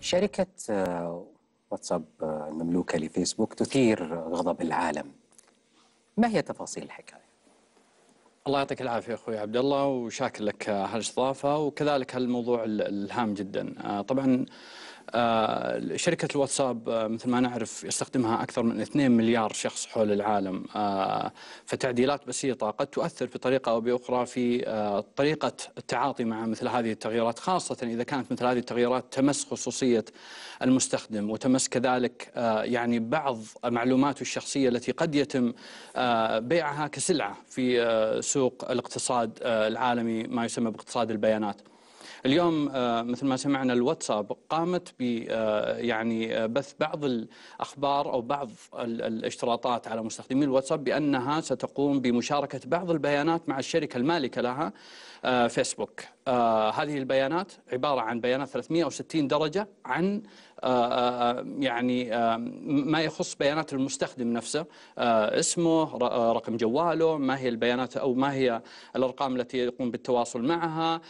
شركة آه، واتساب المملوكة آه، لفيسبوك تثير غضب العالم ما هي تفاصيل الحكاية؟ الله يعطيك العافية أخوي عبد الله وشاكر لك آه، هالاستضافة وكذلك هالموضوع الهام جدا طبعا آه، شركة الواتساب آه، مثل ما نعرف يستخدمها أكثر من 2 مليار شخص حول العالم آه، فتعديلات بسيطة قد تؤثر بطريقة أو بأخرى في طريقة التعاطي مع مثل هذه التغييرات خاصة إذا كانت مثل هذه التغييرات تمس خصوصية المستخدم وتمس كذلك يعني بعض معلوماته الشخصية التي قد يتم بيعها كسلعة في سوق الاقتصاد العالمي ما يسمى باقتصاد البيانات اليوم آه، مثل ما سمعنا الواتساب قامت ب آه، يعني آه، بث بعض الاخبار او بعض الاشتراطات على مستخدمي الواتساب بانها ستقوم بمشاركه بعض البيانات مع الشركه المالكه لها فيسبوك هذه البيانات عباره عن بيانات 360 درجه عن آه، آه، يعني آه، ما يخص بيانات المستخدم نفسه اسمه رقم جواله ما هي البيانات أو ما هي الأرقام التي يقوم بالتواصل معها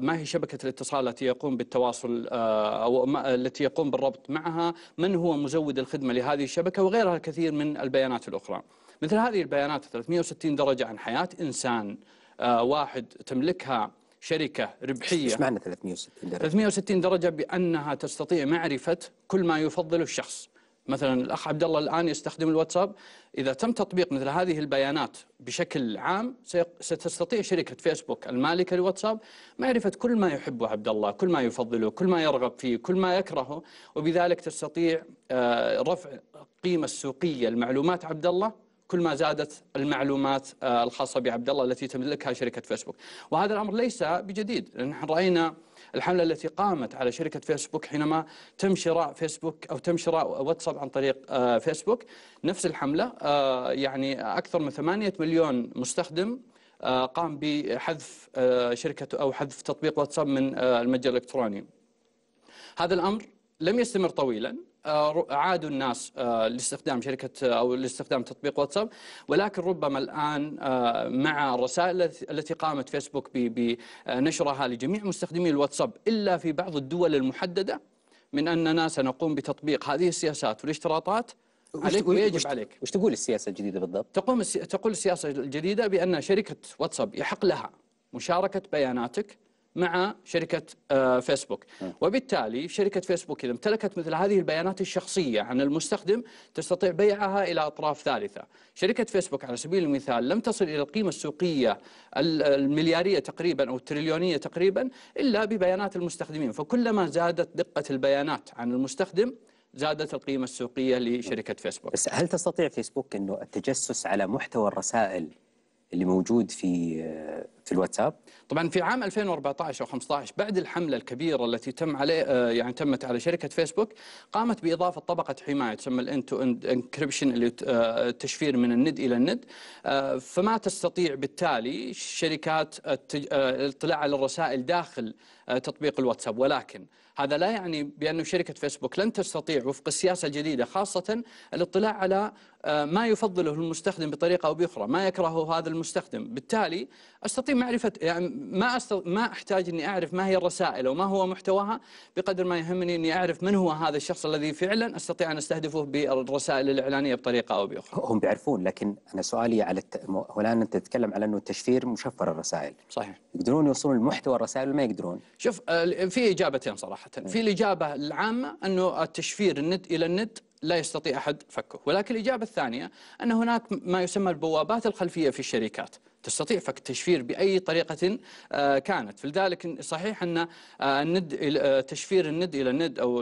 ما هي شبكة الاتصال التي يقوم بالتواصل أو التي يقوم بالربط معها من هو مزود الخدمة لهذه الشبكة وغيرها الكثير من البيانات الأخرى مثل هذه البيانات 360 درجة عن حياة إنسان واحد تملكها شركة ربحية ايش معنى 360 درجة؟ 360 درجة بأنها تستطيع معرفة كل ما يفضله الشخص مثلا الأخ عبد الله الآن يستخدم الواتساب إذا تم تطبيق مثل هذه البيانات بشكل عام ستستطيع شركة فيسبوك المالكة للواتساب معرفة كل ما يحبه عبد الله كل ما يفضله كل ما يرغب فيه كل ما يكرهه وبذلك تستطيع آه، رفع قيمة السوقية لمعلومات عبد الله كل ما زادت المعلومات آه، الخاصه بعبد الله التي تملكها شركه فيسبوك وهذا الامر ليس بجديد لان راينا الحمله التي قامت على شركه فيسبوك حينما تم شراء فيسبوك او تم شراء واتساب عن طريق آه، فيسبوك نفس الحمله آه، يعني اكثر من 8 مليون مستخدم قام بحذف شركه او حذف تطبيق واتساب من المتجر الالكتروني. هذا الامر لم يستمر طويلا آه، عادوا الناس آه، لاستخدام شركة آه، أو لاستخدام تطبيق واتساب ولكن ربما الآن مع الرسائل التي قامت فيسبوك بنشرها لجميع مستخدمي الواتساب إلا في بعض الدول المحددة من أننا سنقوم بتطبيق هذه السياسات والاشتراطات عليك ويجب عليك وش تقول السياسة الجديدة بالضبط؟ تقوم السي... تقول السياسة الجديدة بأن شركة واتساب يحق لها مشاركة بياناتك مع شركة آه، فيسبوك وبالتالي شركة فيسبوك إذا امتلكت مثل هذه البيانات الشخصية عن المستخدم تستطيع بيعها إلى أطراف ثالثة شركة فيسبوك على سبيل المثال لم تصل إلى القيمة السوقية المليارية تقريبا أو التريليونية تقريبا إلا ببيانات المستخدمين فكلما زادت دقة البيانات عن المستخدم زادت القيمة السوقية لشركة فيسبوك بس هل تستطيع فيسبوك أنه التجسس على محتوى الرسائل اللي موجود في آه، في الواتساب طبعا في عام 2014 او 15 بعد الحمله الكبيره التي تم عليه آه، يعني تمت على شركه فيسبوك قامت باضافه طبقه حمايه تسمى الان تو اند انكربشن اللي التشفير آه، من الند الى الند آه، فما تستطيع بالتالي الشركات الاطلاع على الرسائل داخل تطبيق الواتساب ولكن هذا لا يعني بأن شركة فيسبوك لن تستطيع وفق السياسة الجديدة خاصة الاطلاع على ما يفضله المستخدم بطريقة أو بأخرى ما يكرهه هذا المستخدم بالتالي أستطيع معرفة يعني ما أستط... ما أحتاج إني أعرف ما هي الرسائل وما هو محتواها بقدر ما يهمني إني أعرف من هو هذا الشخص الذي فعلا أستطيع أن أستهدفه بالرسائل الإعلانية بطريقة أو بأخرى هم بيعرفون لكن أنا سؤالي على الت... الآن أنت تتكلم على أنه التشفير مشفر الرسائل صحيح يقدرون يوصلون المحتوى الرسائل ولا ما يقدرون شوف في إجابتين صراحة إيه. في الإجابة العامة أنه التشفير النت إلى النت لا يستطيع أحد فكه ولكن الإجابة الثانية أن هناك ما يسمى البوابات الخلفية في الشركات تستطيع فك التشفير بأي طريقة آه، كانت فلذلك صحيح أن آه، الند آه، تشفير الند إلى الند أو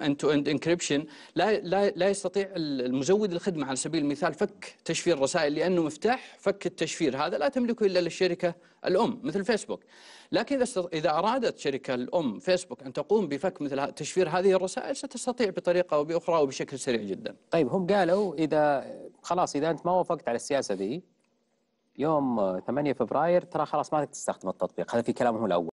end to end انكربشن لا لا لا يستطيع المزود الخدمة على سبيل المثال فك تشفير الرسائل لأنه مفتاح فك التشفير هذا لا تملكه إلا للشركة الأم مثل فيسبوك لكن إذا إذا أرادت شركة الأم فيسبوك أن تقوم بفك مثل تشفير هذه الرسائل ستستطيع بطريقة أو بأخرى وبشكل سريع جدا طيب هم قالوا إذا خلاص إذا أنت ما وافقت على السياسة دي يوم 8 فبراير ترى خلاص ما تستخدم التطبيق هذا في كلامه الاول